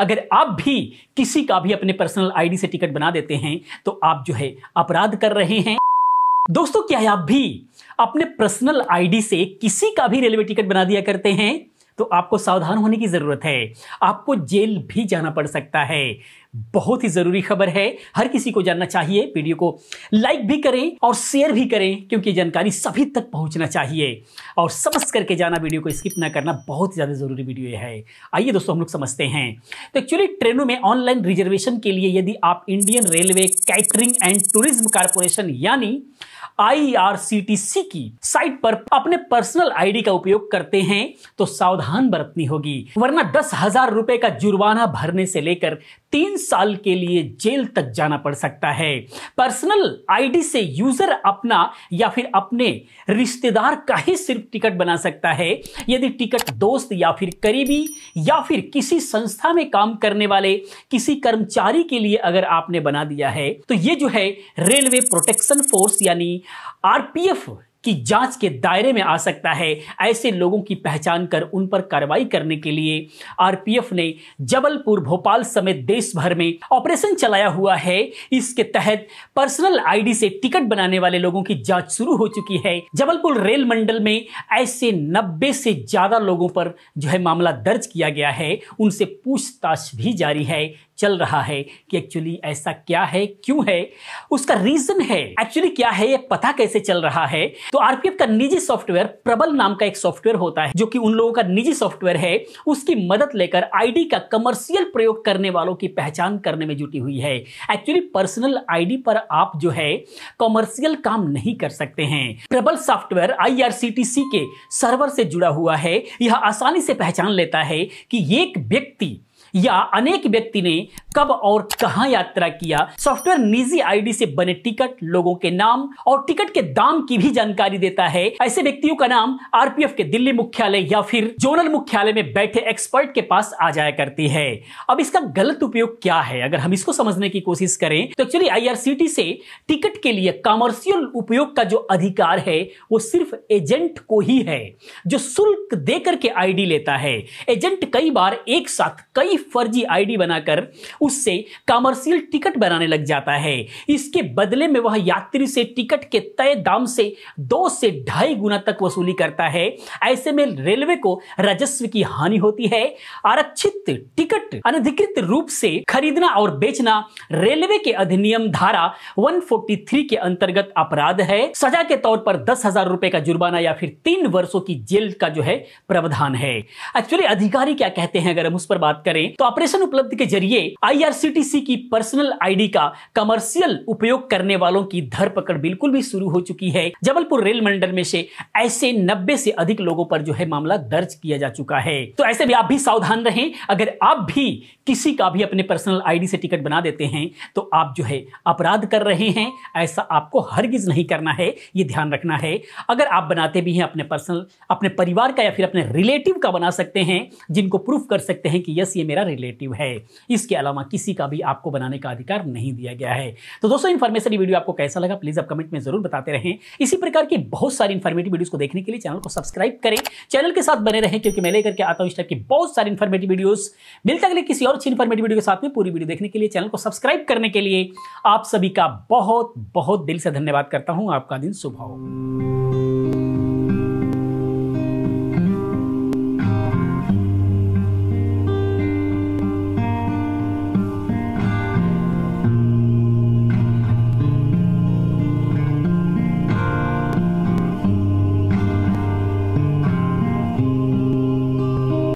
अगर आप भी किसी का भी अपने पर्सनल आईडी से टिकट बना देते हैं तो आप जो है अपराध कर रहे हैं दोस्तों क्या है आप भी अपने पर्सनल आईडी से किसी का भी रेलवे टिकट बना दिया करते हैं तो आपको सावधान होने की जरूरत है आपको जेल भी जाना पड़ सकता है बहुत ही जरूरी खबर है हर किसी को जानना चाहिए वीडियो को लाइक भी करें और शेयर भी करें क्योंकि जानकारी सभी तक पहुंचना चाहिए और समझ करके जाना वीडियो को स्किप ना करना बहुत ज़्यादा ज़रूरी वीडियो है आइए दोस्तों हम लोग समझते हैं तो एक्चुअली ट्रेनों में ऑनलाइन रिजर्वेशन के लिए यदि आप Indian railway catering and tourism corporation यानी आईआरसीटीसी की साइट पर अपने पर्सनल आईडी का उपयोग करते हैं तो सावधान बरतनी होगी वरना दस हजार रुपए का जुर्माना भरने से लेकर तीन साल के लिए जेल तक जाना पड़ सकता है पर्सनल आईडी से यूजर अपना या फिर अपने रिश्तेदार का ही सिर्फ टिकट बना सकता है यदि टिकट दोस्त या फिर करीबी या फिर किसी संस्था में काम करने वाले किसी कर्मचारी के लिए अगर आपने बना दिया है तो ये जो है रेलवे प्रोटेक्शन फोर्स यानी आरपीएफ की जांच के दायरे में आ सकता है ऐसे लोगों की पहचान कर उन पर कार्रवाई करने के लिए आरपीएफ ने जबलपुर भोपाल समेत देश भर में ऑपरेशन चलाया हुआ है इसके तहत पर्सनल आईडी से टिकट बनाने वाले लोगों की जांच शुरू हो चुकी है जबलपुर रेल मंडल में ऐसे नब्बे से ज्यादा लोगों पर जो है मामला दर्ज किया गया है उनसे पूछताछ भी जारी है चल रहा है कि एक्चुअली ऐसा क्या है क्यों है उसका रीजन है एक्चुअली क्या है ये पता कैसे चल रहा है तो आरपीएफ का निजी सॉफ्टवेयर प्रबल नाम का एक सॉफ्टवेयर होता है जो कि उन लोगों का निजी सॉफ्टवेयर है उसकी मदद लेकर आईडी का कमर्शियल प्रयोग करने वालों की पहचान करने में जुटी हुई है एक्चुअली पर्सनल आईडी पर आप जो है कॉमर्शियल काम नहीं कर सकते हैं प्रबल सॉफ्टवेयर आईआरसीटीसी के सर्वर से जुड़ा हुआ है यह आसानी से पहचान लेता है कि एक व्यक्ति या अनेक व्यक्ति ने कब और कहां यात्रा किया सॉफ्टवेयर निजी आईडी से बने टिकट लोगों के नाम और टिकट के दाम की भी जानकारी देता है ऐसे व्यक्तियों का नाम आरपीएफ के दिल्ली मुख्यालय या फिर जोनल मुख्यालय में बैठे एक्सपर्ट के पास आ जाया करती है अब इसका गलत उपयोग क्या है अगर हम इसको समझने की कोशिश करें तो एक्चुअली आई से टिकट के लिए कॉमर्शियल उपयोग का जो अधिकार है वो सिर्फ एजेंट को ही है जो शुल्क देकर के आईडी लेता है एजेंट कई बार एक साथ कई फर्जी आईडी बनाकर उससे कमर्शियल टिकट बनाने लग जाता है इसके बदले में वह यात्री से टिकट के तय दाम से दो से ढाई गुना तक वसूली करता है ऐसे में रेलवे को राजस्व की हानि होती है आरक्षित टिकट अनधिकृत रूप से खरीदना और बेचना रेलवे के अधिनियम धारा 143 के अंतर्गत अपराध है सजा के तौर पर दस हजार रुपए का जुर्माना या फिर तीन वर्षों की जेल का जो है प्रावधान है एक्चुअली अधिकारी क्या कहते हैं अगर हम उस पर बात करें तो ऑपरेशन उपलब्ध के जरिए आईआरसीटीसी की पर्सनल आईडी का कमर्शियल उपयोग करने वालों की धरपकड़ बिल्कुल भी शुरू हो चुकी है जबलपुर रेल मंडल में से ऐसे नब्बे से अधिक लोगों पर जो है मामला दर्ज किया जा चुका है तो ऐसे भी आप भी सावधान रहें अगर आप भी किसी का भी अपने पर्सनल आईडी से टिकट बना देते हैं तो आप जो है अपराध कर रहे हैं ऐसा आपको हरगिज नहीं करना है ये ध्यान रखना है अगर आप बनाते भी हैं अपने पर्सनल अपने परिवार का या फिर अपने रिलेटिव का बना सकते हैं जिनको प्रूफ कर सकते हैं कि यस ये मेरा का रिलेटिव है इसके अलावा किसी का भी आपको बनाने का अधिकार नहीं दिया गया है तो दोस्तों इन्फॉर्मेशन वीडियो आपको कैसा लगा प्लीज़ आप कमेंट में जरूर बताते रहें इसी प्रकार की बहुत सारी इन्फॉर्मेटिव वीडियोस को देखने के लिए चैनल को सब्सक्राइब करें चैनल के साथ बने रहें क्योंकि मैं लेकर के आता हूं इस टाइप की बहुत सारी इन्फॉर्मेटिव वीडियोस मिलते अगले किसी और अच्छी इन्फॉर्मेटिव वीडियो के साथ में पूरी वीडियो देखने के लिए चैनल को सब्सक्राइब करने के लिए आप सभी का बहुत बहुत दिल से धन्यवाद करता हूं आपका दिन शुभ हो